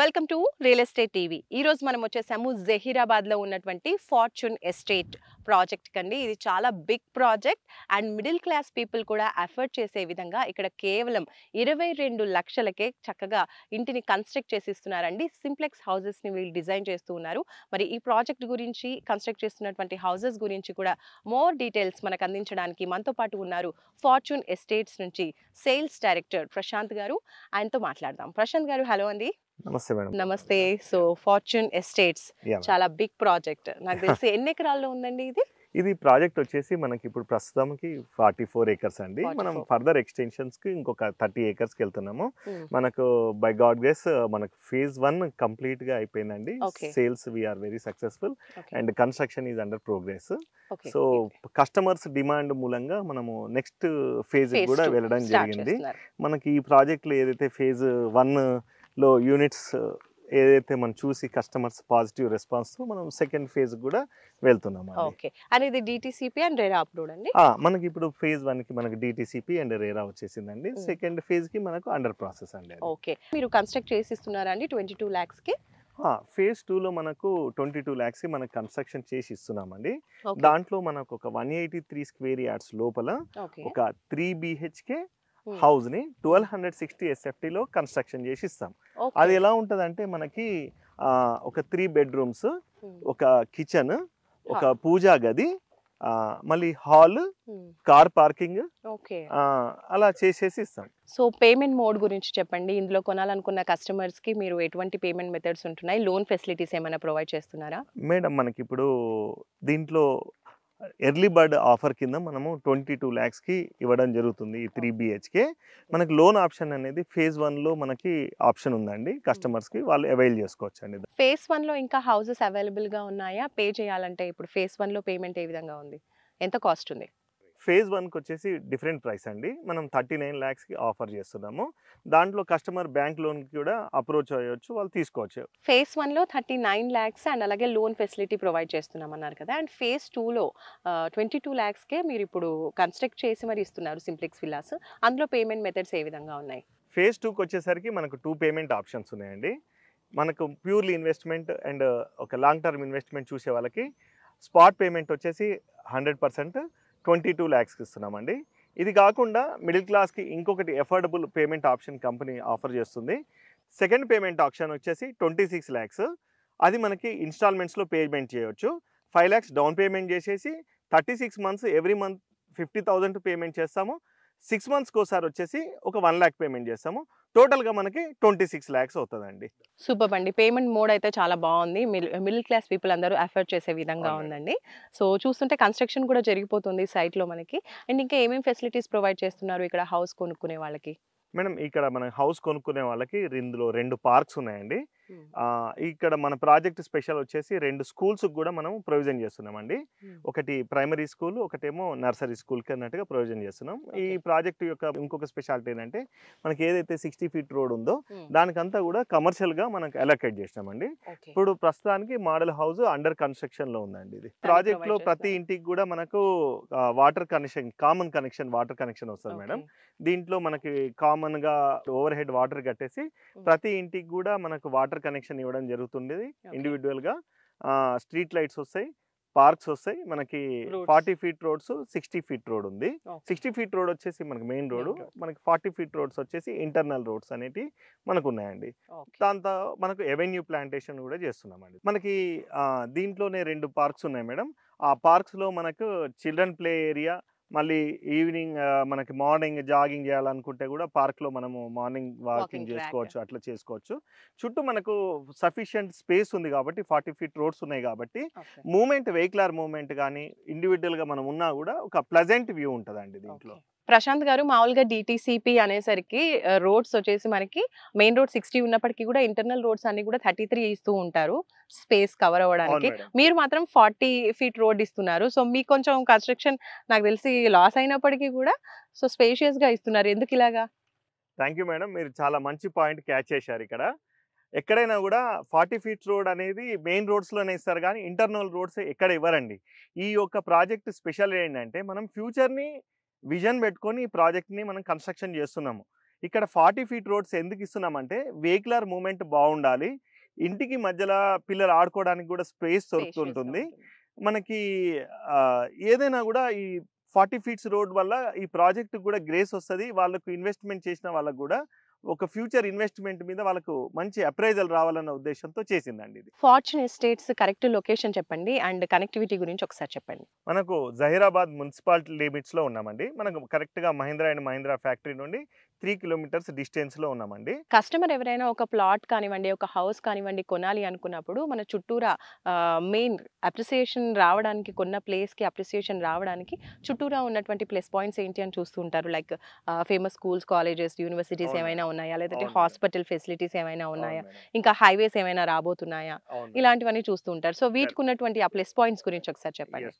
Welcome to real estate TV ఈరోజు మనం వచ్చేసాము జహీరాబాద్లో ఉన్నటువంటి ఫార్చ్యూన్ ఎస్టేట్ ప్రాజెక్ట్ కండి ఇది చాలా big project and middle class people కూడా ఎఫర్ట్ చేసే విధంగా ఇక్కడ కేవలం ఇరవై రెండు లక్షలకే చక్కగా ఇంటిని కన్స్ట్రక్ట్ చేసి ఇస్తున్నారండి సింప్లెక్స్ హౌజెస్ని వీళ్ళు డిజైన్ చేస్తూ ఉన్నారు మరి ఈ ప్రాజెక్ట్ గురించి కన్స్ట్రక్ట్ చేస్తున్నటువంటి హౌజెస్ గురించి కూడా మోర్ డీటెయిల్స్ మనకు అందించడానికి మనతో పాటు ఉన్నారు ఫార్చ్యూన్ ఎస్టేట్స్ నుంచి సేల్స్ డైరెక్టర్ ప్రశాంత్ గారు ఆయనతో మాట్లాడదాం ప్రశాంత్ గారు హలో అండి నమస్తే మేడం నమస్తే సో ఫార్చ్యూన్ ఎస్టేట్స్ చాలా బిగ్ ప్రాజెక్ట్ నాకు తెలిసి ఎన్ని ఎకరాల్లో ఉందండి ఇది ఇది ప్రాజెక్ట్ వచ్చేసి మనకి ఇప్పుడు ప్రస్తుతంకి ఫార్టీ ఫోర్ ఏకర్స్ అండి మనం ఫర్దర్ ఎక్స్టెన్షన్స్ కి ఇంకొక థర్టీ ఏకర్స్ కి వెళ్తున్నాము hmm. మనకు బై గాడ్ గేస్ మనకు ఫేజ్ వన్ కంప్లీట్ గా అయిపోయిందండి sales we are very successful and construction is under progress so customers demand మూలంగా మనము నెక్స్ట్ ఫేజ్ కూడా వెళ్ళడం జరిగింది మనకి ఈ ప్రాజెక్ట్ లో ఏదైతే ఫేజ్ వన్ లో యూనిట్స్ ఏదైతే మనం చూసి కస్టమర్స్ పాజిటివ్ రెస్పాన్స్ తో మనం సెకండ్ ఫేజ్ కూడా వెళ్తున్నాం ఓకే అండ్ ఇది డిటిసిపి అండ్ రేరా అప్రూవ్డ్ అండి మనకి ఇప్పుడు ఫేజ్ వన్ కి మనకి డిటిసిపి అండ్ రేరా వచ్చేసిందండి సెకండ్ ఫేజ్ కి మనకు అండర్ ప్రాసెస్ అండి ఓకే మీరు కన్స్ట్రక్ట్ చేసిస్తున్నారండి ట్వంటీ టూ ల్యాక్స్ కి ఫేజ్ టూలో మనకు ట్వంటీ టూ ల్యాక్స్ మనకు కన్స్ట్రక్షన్ చేసి ఇస్తున్నామండి దాంట్లో మనకు ఒక one eighty three square yards లోపల ఒక త్రీ బిహెచ్కే Hmm. హౌస్ ని ట్వెల్వ్ హండ్రెడ్ సిక్స్టీ ఎస్ఎఫ్టీలో కన్స్ట్రక్షన్ చేసి ఇస్తాం అది ఎలా ఉంటుందంటే మనకి ఒక త్రీ బెడ్రూమ్స్ hmm. ఒక కిచెన్ ఒక పూజా గది మళ్ళీ హాల్ hmm. కార్ పార్కింగ్ అలా చేసేసి ఇస్తాం సో పేమెంట్ మోడ్ గురించి చెప్పండి ఇందులో కొనాలనుకున్న కస్టమర్స్ కి మీరు ఎటువంటి పేమెంట్ మెథడ్స్ ఉంటున్నాయి లోన్ ఫెసిలిటీస్ ఏమైనా ప్రొవైడ్ చేస్తున్నారా మేడం మనకి ఇప్పుడు దీంట్లో ఎర్లీ బర్డ్ ఆఫర్ కింద మనము ట్వంటీ టూ ల్యాక్స్కి ఇవ్వడం జరుగుతుంది ఈ త్రీ బిహెచ్కే మనకి లోన్ ఆప్షన్ అనేది ఫేజ్ వన్లో మనకి ఆప్షన్ ఉందండి కస్టమర్స్కి వాళ్ళు అవైల్ చేసుకోవచ్చు అండి ఫేజ్ వన్లో ఇంకా హౌసెస్ అవైలబుల్గా ఉన్నాయా పే చేయాలంటే ఇప్పుడు ఫేజ్ వన్లో పేమెంట్ ఏ విధంగా ఉంది ఎంత కాస్ట్ ఉంది ఫేజ్ వన్కి వచ్చేసి డిఫరెంట్ ప్రైస్ అండి మనం థర్టీ నైన్ ల్యాక్స్కి ఆఫర్ చేస్తున్నాము దాంట్లో కస్టమర్ బ్యాంక్ లోన్కి కూడా అప్రోచ్ అయ్యొచ్చు వాళ్ళు తీసుకోవచ్చు ఫేజ్ వన్లో థర్టీ నైన్ ల్యాక్స్ అండ్ అలాగే లోన్ ఫెసిలిటీ ప్రొవైడ్ చేస్తున్నాం అన్నారు కదా అండ్ ఫేజ్ టూలో ట్వంటీ టూ ల్యాక్స్కే మీరు ఇప్పుడు కన్స్ట్రక్ట్ చేసి మరి ఇస్తున్నారు సింప్లెక్స్ విల్లాస్ అందులో పేమెంట్ మెథడ్స్ ఏ విధంగా ఉన్నాయి ఫేజ్ టూకి వచ్చేసరికి మనకు టూ పేమెంట్ ఆప్షన్స్ ఉన్నాయండి మనకు ప్యూర్లీ ఇన్వెస్ట్మెంట్ అండ్ ఒక లాంగ్ టర్మ్ ఇన్వెస్ట్మెంట్ చూసే వాళ్ళకి స్పాట్ పేమెంట్ వచ్చేసి హండ్రెడ్ పర్సెంట్ ట్వంటీ టూ ల్యాక్స్కి ఇస్తున్నామండి ఇది కాకుండా మిడిల్ క్లాస్కి ఇంకొకటి affordable payment option company offer చేస్తుంది సెకండ్ పేమెంట్ ఆప్షన్ వచ్చేసి ట్వంటీ సిక్స్ ల్యాక్స్ అది మనకి ఇన్స్టాల్మెంట్స్లో పేమెంట్ చేయవచ్చు ఫైవ్ ల్యాక్స్ డౌన్ పేమెంట్ చేసేసి thirty six months every month fifty thousand payment చేస్తాము సిక్స్ మంత్స్కి ఒకసారి వచ్చేసి ఒక వన్ ల్యాక్ పేమెంట్ చేస్తాము టోటల్గా మనకి ట్వంటీ సిక్స్ లాక్స్ అవుతుందండి సూపర్ అండి పేమెంట్ మోడ్ అయితే చాలా బాగుంది మిడిల్ క్లాస్ పీపుల్ అందరూ ఎఫర్ట్ చేసే విధంగా ఉందండి సో చూస్తుంటే కన్స్ట్రక్షన్ కూడా జరిగిపోతుంది సైట్లో మనకి అండ్ ఇంకా ఏమేమి ఫెసిలిటీస్ ప్రొవైడ్ చేస్తున్నారు ఇక్కడ హౌస్ కొనుక్కునే వాళ్ళకి మేడం ఇక్కడ మనం హౌస్ కొనుక్కునే వాళ్ళకి ఇందులో రెండు పార్క్స్ ఉన్నాయండి ఇక్కడ మన ప్రాజెక్ట్ స్పెషల్ వచ్చేసి రెండు స్కూల్స్ కూడా మనం ప్రొవిజన్ చేస్తున్నామండి ఒకటి ప్రైమరీ స్కూల్ ఒకటేమో నర్సరీ స్కూల్కి అన్నట్టుగా ప్రొవిజన్ చేస్తున్నాం ఈ ప్రాజెక్ట్ యొక్క ఇంకొక స్పెషాలిటీ ఏంటంటే మనకి ఏదైతే సిక్స్టీ ఫీట్ రోడ్ ఉందో దానికంతా కూడా కమర్షియల్గా మనం అలొకేట్ చేసినామండి ఇప్పుడు ప్రస్తుతానికి మోడల్ హౌస్ అండర్ కన్స్ట్రక్షన్లో ఉందండి ఇది ప్రాజెక్ట్లో ప్రతి ఇంటికి కూడా మనకు water connection common connection water connection వస్తుంది మేడం దీంట్లో మనకి కామన్గా ఓవర్ హెడ్ వాటర్ కట్టేసి ప్రతి ఇంటికి కూడా మనకు వాటర్ వాటర్ కనెక్షన్ ఇవ్వడం జరుగుతుండేది ఇండివిజువల్ గా స్ట్రీట్ లైట్స్ వస్తాయి పార్క్స్ వస్తాయి మనకి forty feet roads sixty feet road ఉంది సిక్స్టీ ఫీట్ రోడ్ వచ్చేసి మనకి మెయిన్ రోడ్ మనకి ఫార్టీ ఫీట్ రోడ్స్ వచ్చేసి ఇంటర్నల్ రోడ్స్ అనేవి మనకు ఉన్నాయండి దాంతో మనకు ఎవెన్యూ ప్లాంటేషన్ కూడా చేస్తున్నామండి మనకి దీంట్లోనే రెండు పార్క్స్ ఉన్నాయి మేడం ఆ పార్క్స్లో మనకు చిల్డ్రన్ ప్లే ఏరియా మళ్ళీ ఈవినింగ్ మనకి మార్నింగ్ జాగింగ్ చేయాలనుకుంటే కూడా పార్క్లో మనము మార్నింగ్ వాకింగ్ చేసుకోవచ్చు అట్లా చేసుకోవచ్చు చుట్టూ మనకు సఫిషియంట్ స్పేస్ ఉంది కాబట్టి ఫార్టీ ఫీట్ రోడ్స్ ఉన్నాయి కాబట్టి మూమెంట్ వెహికలర్ మూమెంట్ కానీ ఇండివిజువల్గా మనం ఉన్నా కూడా ఒక ప్లజెంట్ వ్యూ ఉంటుందండి దీంట్లో ప్రశాంత్ గారు మామూలుగా డిటీసీపీ అనేసరికి రోడ్స్ వచ్చేసి మనకి మెయిన్ రోడ్ సిక్స్టీ ఉన్నప్పటికీ కూడా ఇంటర్నల్ రోడ్స్ అన్ని కూడా థర్టీ త్రీ ఇస్తూ ఉంటారు స్పేస్ కవర్ అవ్వడానికి మీరు మాత్రం ఫార్టీ ఫీట్ రోడ్ ఇస్తున్నారు సో మీకు కొంచెం కన్స్ట్రక్షన్ నాకు తెలిసి లాస్ అయినప్పటికీ కూడా సో స్పేషియస్ గా ఇస్తున్నారు ఎందుకు ఇలాగా థ్యాంక్ యూ మేడం మీరు చాలా మంచి పాయింట్ క్యాచ్ చేశారు ఇక్కడ ఎక్కడైనా కూడా ఫార్టీ ఫీట్ రోడ్ అనేది మెయిన్ రోడ్స్లోనే ఇస్తారు కానీ ఇంటర్నల్ రోడ్స్ ఎక్కడ ఇవ్వరండి ఈ యొక్క ప్రాజెక్ట్ స్పెషల్ ఏంటంటే మనం ఫ్యూచర్ని విజన్ పెట్టుకొని ఈ ప్రాజెక్ట్ని మనం కన్స్ట్రక్షన్ చేస్తున్నాము ఇక్కడ ఫార్టీ ఫీట్ రోడ్స్ ఎందుకు ఇస్తున్నామంటే వెహికులర్ మూమెంట్ బాగుండాలి ఇంటికి మధ్యలో పిల్లలు ఆడుకోవడానికి కూడా స్పేస్ దొరుకుతుంటుంది మనకి ఏదైనా కూడా ఈ ఫార్టీ ఫీట్స్ రోడ్ వల్ల ఈ ప్రాజెక్ట్ కూడా గ్రేస్ వస్తుంది వాళ్ళకు ఇన్వెస్ట్మెంట్ చేసిన వాళ్ళకు కూడా ఒక ఫ్యూచర్ ఇన్వెస్ట్మెంట్ మీద వాళ్ళకు మంచి అప్రైజల్ రావాలన్న ఉద్దేశంతో చేసిందండి ఇది ఫార్చున్ ఎస్టేట్స్ కరెక్ట్ లొకేషన్ చెప్పండి అండ్ కనెక్టివిటీ గురించి ఒకసారి చెప్పండి మనకు జహీరాబాద్ మున్సిపాలిటీ లిమిట్స్ లో ఉన్నామండి మనకు కరెక్ట్ గా మహీంద్రా అండ్ మహీంద్రా ఫ్యాక్టరీ నుండి త్రీ కిలోమీటర్స్ డిస్టెన్స్ లో ఉన్నామండి కస్టమర్ ఎవరైనా ఒక ప్లాట్ కానివ్వండి ఒక హౌస్ కానివ్వండి కొనాలి అనుకున్నప్పుడు మన చుట్టూరా మెయిన్ అప్రిసియేషన్ రావడానికి కొన్న ప్లేస్ కి అప్రిసియేషన్ రావడానికి చుట్టూరా ఉన్నటువంటి ప్లస్ పాయింట్స్ ఏంటి అని చూస్తుంటారు like famous schools colleges universities ఏమైనా ఉన్నాయా లేదంటే హాస్పిటల్ ఫెసిలిటీస్ ఏమైనా ఉన్నాయా ఇంకా హైవేస్ ఏమైనా రాబోతున్నాయా ఇలాంటివన్నీ చూస్తూ ఉంటారు సో వీటికి ఉన్నటువంటి ఆ ప్లస్ పాయింట్స్ గురించి ఒకసారి చెప్పండి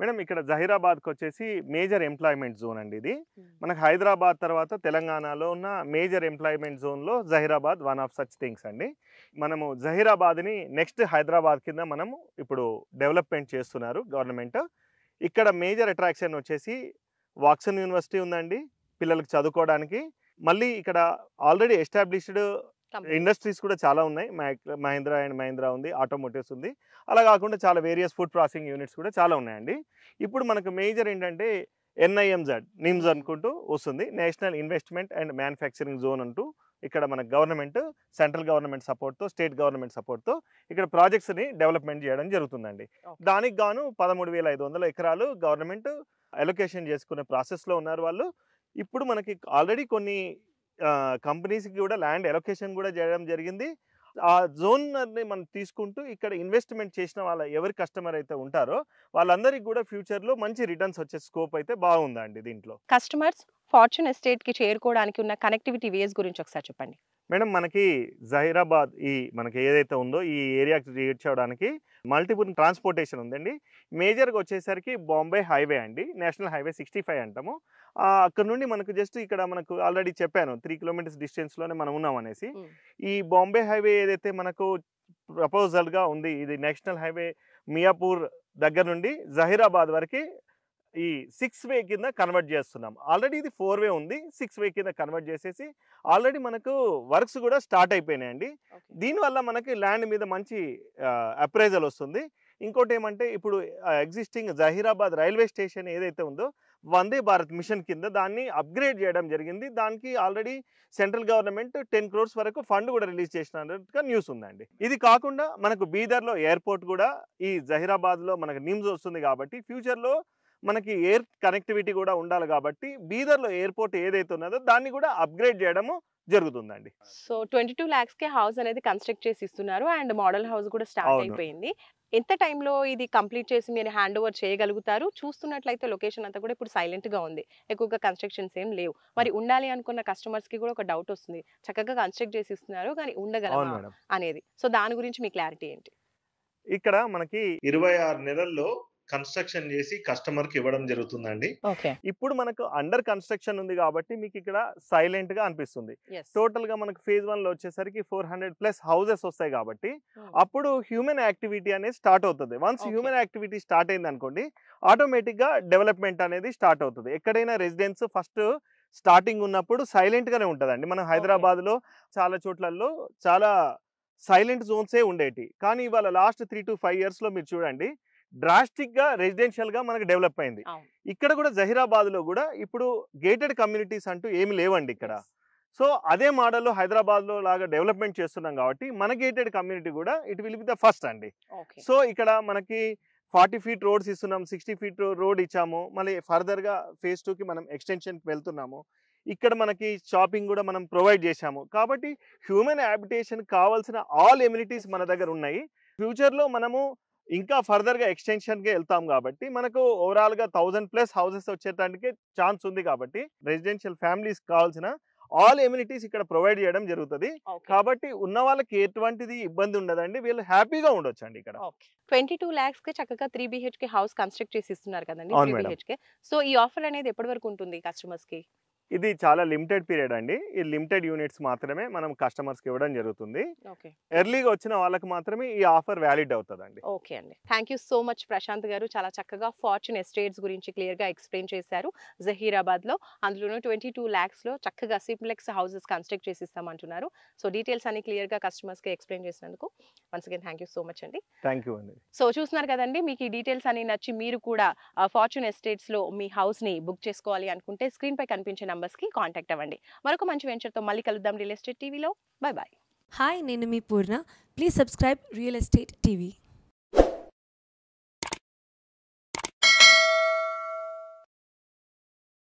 మేడం ఇక్కడ జహీరాబాద్కి వచ్చేసి మేజర్ ఎంప్లాయ్మెంట్ జోన్ అండి ఇది మనకు హైదరాబాద్ తర్వాత తెలంగాణలో ఉన్న మేజర్ ఎంప్లాయ్మెంట్ జోన్లో Zaheerabad one of such things అండి మనము జహీరాబాద్ని నెక్స్ట్ హైదరాబాద్ కింద మనము ఇప్పుడు డెవలప్మెంట్ చేస్తున్నారు గవర్నమెంట్ ఇక్కడ మేజర్ అట్రాక్షన్ వచ్చేసి వాక్సన్ యూనివర్సిటీ ఉందండి పిల్లలకు చదువుకోవడానికి మళ్ళీ ఇక్కడ ఆల్రెడీ ఎస్టాబ్లిష్డ్ ఇండస్ట్రీస్ కూడా చాలా ఉన్నాయి మహేంద్ర అండ్ మహేంద్ర ఉంది ఆటోమోటివ్స్ ఉంది అలా కాకుండా చాలా వేరియస్ ఫుడ్ ప్రాసెసింగ్ యూనిట్స్ కూడా చాలా ఉన్నాయండి ఇప్పుడు మనకు మేజర్ ఏంటంటే ఎన్ఐఎంజెడ్ నిమ్స్ అనుకుంటూ వస్తుంది national investment and manufacturing zone అంటూ ఇక్కడ మన గవర్నమెంట్ సెంట్రల్ గవర్నమెంట్ సపోర్ట్తో స్టేట్ గవర్నమెంట్ సపోర్ట్తో ఇక్కడ ప్రాజెక్ట్స్ని డెవలప్మెంట్ చేయడం జరుగుతుందండి దానికి గాను పదమూడు ఎకరాలు గవర్నమెంట్ ఎలొకేషన్ చేసుకునే ప్రాసెస్లో ఉన్నారు వాళ్ళు ఇప్పుడు మనకి ఆల్రెడీ కొన్ని కంపెనీస్కి కూడా ల్యాండ్ ఎలొకేషన్ కూడా చేయడం జరిగింది ఆ జోన్నర్ని మనం తీసుకుంటూ ఇక్కడ ఇన్వెస్ట్మెంట్ చేసిన వాళ్ళ ఎవరి కస్టమర్ అయితే ఉంటారో వాళ్ళందరికీ కూడా ఫ్యూచర్లో మంచి రిటర్న్స్ వచ్చే స్కోప్ అయితే బాగుందండి దీంట్లో కస్టమర్స్ ఫార్చ్యూన్ ఎస్టేట్కి చేరుకోవడానికి ఉన్న కనెక్టివిటీ వేస్ గురించి ఒకసారి చెప్పండి మేడం మనకి జహీరాబాద్ ఈ మనకి ఏదైతే ఉందో ఈ ఏరియాకి రీచ్ అవడానికి మల్టిపుల్ ట్రాన్స్పోర్టేషన్ ఉందండి మేజర్గా వచ్చేసరికి బాంబే హైవే అండి నేషనల్ హైవే సిక్స్టీ ఫైవ్ అంటాము అక్కడ నుండి మనకు జస్ట్ ఇక్కడ మనకు ఆల్రెడీ చెప్పాను త్రీ కిలోమీటర్స్ డిస్టెన్స్లోనే మనం ఉన్నాం అనేసి ఈ బాంబే హైవే ఏదైతే మనకు ప్రపోజల్గా ఉంది ఇది నేషనల్ హైవే మియాపూర్ దగ్గర నుండి జహీరాబాద్ వరకు ఈ సిక్స్ వే కింద కన్వర్ట్ చేస్తున్నాం ఆల్రెడీ ఇది ఫోర్ వే ఉంది సిక్స్ వే కింద కన్వర్ట్ చేసేసి ఆల్రెడీ మనకు వర్క్స్ కూడా స్టార్ట్ అయిపోయినాయండి దీనివల్ల మనకి ల్యాండ్ మీద మంచి అప్రైజల్ వస్తుంది ఇంకోటి ఏమంటే ఇప్పుడు ఎగ్జిస్టింగ్ జహీరాబాద్ రైల్వే స్టేషన్ ఏదైతే ఉందో వందే భారత్ మిషన్ కింద దాన్ని అప్గ్రేడ్ చేయడం జరిగింది దానికి already central government ten crores వరకు ఫండ్ కూడా రిలీజ్ చేసినట్టుగా న్యూస్ ఉందండి ఇది కాకుండా మనకు బీదర్లో ఎయిర్పోర్ట్ కూడా ఈ జహీరాబాద్లో మనకు నిమ్స్ వస్తుంది కాబట్టి ఫ్యూచర్లో మనకి ఎయిర్ కనెక్టివిటీ కూడా ఉండాలి కాబట్టి బీదర్లో ఎయిర్పోర్ట్ ఏదైతే ఉన్నదో దాన్ని కూడా అప్గ్రేడ్ చేయడము జరుగుతుందండి సో ట్వంటీ టూ ల్యాక్స్ కే హౌస్ అనేది కన్స్ట్రక్ట్ చేసి ఇస్తున్నారు అండ్ మోడల్ హౌస్ కూడా స్టార్ట్ అయిపోయింది ఎంత టైంలో ఇది కంప్లీట్ చేసి మీరు హ్యాండ్ ఓవర్ చేయగలుగుతారు చూస్తున్నట్లయితే లొకేషన్ అంతా కూడా ఇప్పుడు సైలెంట్ గా ఉంది ఎక్కువగా కన్స్ట్రక్షన్స్ ఏం లేవు మరి ఉండాలి అనుకున్న కస్టమర్స్ కి కూడా ఒక డౌట్ వస్తుంది చక్కగా కన్స్ట్రక్ట్ చేసి ఇస్తున్నారు కానీ ఉండగలమా అనేది సో దాని గురించి మీ క్లారిటీ ఏంటి ఇక్కడ మనకి ఇరవై ఆరు నెలల్లో కన్స్ట్రక్షన్ చేసి కస్టమర్ కి ఇవ్వడం జరుగుతుందండి ఇప్పుడు మనకు అండర్ కన్స్ట్రక్షన్ ఉంది కాబట్టి మీకు ఇక్కడ సైలెంట్ గా అనిపిస్తుంది టోటల్ గా మనకు ఫేజ్ వన్ లో వచ్చేసరికి ఫోర్ హండ్రెడ్ ప్లస్ హౌసెస్ వస్తాయి కాబట్టి hmm. అప్పుడు హ్యూమన్ యాక్టివిటీ అనేది స్టార్ట్ అవుతుంది వన్స్ హ్యూమన్ యాక్టివిటీ స్టార్ట్ అయింది అనుకోండి ఆటోమేటిక్ గా డెవలప్మెంట్ అనేది స్టార్ట్ అవుతుంది ఎక్కడైనా రెసిడెన్స్ ఫస్ట్ స్టార్టింగ్ ఉన్నప్పుడు సైలెంట్ గానే ఉంటదండి మనం హైదరాబాద్ లో చాలా చోట్లలో చాలా సైలెంట్ జోన్సే ఉండేటి కానీ ఇవాళ last three to five years లో మీరు చూడండి డ్రాస్టిక్ గా రెసిడెన్షియల్ గా మనకు డెవలప్ అయింది ఇక్కడ కూడా జహీరాబాద్ లో కూడా ఇప్పుడు గేటెడ్ కమ్యూనిటీస్ అంటూ ఏమి లేవండి ఇక్కడ సో అదే మోడల్ హైదరాబాద్ హైదరాబాద్లో లాగా డెవలప్మెంట్ చేస్తున్నాం కాబట్టి మన గేటెడ్ కమ్యూనిటీ కూడా it will be the first అండి సో ఇక్కడ మనకి ఫార్టీ ఫీట్ రోడ్స్ ఇస్తున్నాం సిక్స్టీ ఫీట్ రోడ్ ఇచ్చాము మళ్ళీ ఫర్దర్గా ఫేజ్ కి మనం ఎక్స్టెన్షన్ వెళ్తున్నాము ఇక్కడ మనకి షాపింగ్ కూడా మనం ప్రొవైడ్ చేశాము కాబట్టి హ్యూమన్ హ్యాబిటేషన్ కావాల్సిన ఆల్ ఎమ్యూనిటీస్ మన దగ్గర ఉన్నాయి ఫ్యూచర్లో మనము ఇంకా ఫర్దర్గా ఎక్స్టెన్షన్కి వెళ్తాం కాబట్టి మనకు ఓవరాల్గా థౌజండ్ ప్లస్ హౌసెస్ వచ్చేటానికి ఛాన్స్ ఉంది కాబట్టి రెసిడెన్షియల్ ఫ్యామిలీస్ కావాల్సిన ఆల్ ఎమ్యూనిటీస్ ఇక్కడ ప్రొవైడ్ చేయడం జరుగుతుంది కాబట్టి ఉన్న వాళ్ళకి ఎటువంటిది ఇబ్బంది ఉండదండి వీళ్ళు హ్యాపీగా ఉండొచ్చు అండి ఇక్కడ ట్వంటీ టూ లాక్స్ కి చక్కగా త్రీ బిహెచ్కే హౌస్ కన్స్ట్రక్ట్ చేసి ఇస్తున్నారు కదండి సో ఈ ఆఫర్ అనేది ఎప్పటి వరకు ఉంటుంది కస్టమర్స్ కి ఇది చాలా లిమిటెడ్ పీరియడ్ అండి ఈ లిమిటెడ్ యూనిట్స్ మాత్రమే మనం కస్టమర్స్ ఇవ్వడం జరుగుతుంది ఎర్లీగా వచ్చిన వాళ్ళకి మాత్రమే ఈ ఆఫర్ వ్యాలిడ్ అవుతుంది అండి ఓకే అండి థ్యాంక్ సో మచ్ ప్రశాంత్ గారు చాలా చక్కగా ఫార్చ్యూన్ ఎస్టేట్స్ గురించి క్లియర్ గా ఎక్స్ప్లెయిన్ చేశారు జహీరాబాద్ లో అందులోనూ ట్వంటీ టూ లో చక్కగా సిప్లెక్స్ హౌసెస్ కన్స్ట్రక్ట్ ఇస్తామంటున్నారు సో డీటెయిల్స్ అన్ని క్లియర్ గా కస్టమర్స్ కి ఎక్స్ప్లెయిన్ చేసినందుకు once again thank so much అండి థ్యాంక్ అండి సో చూస్తున్నారు కదండి మీకు ఈ డీటెయిల్స్ అన్ని నచ్చి మీరు కూడా ఫార్చ్యూన్ లో మీ హౌస్ ని బుక్ చేసుకోవాలి అనుకుంటే స్క్రీన్ పై కనిపించిన కి కాంటాక్ట్ అవ్వండి మరొక మంచి వెంచర్తో మళ్ళీ కలుద్దాం రియల్ ఎస్టేట్ టీవీలో బాయ్ బాయ్ హాయ్ నేను మీ Purna please subscribe real estate TV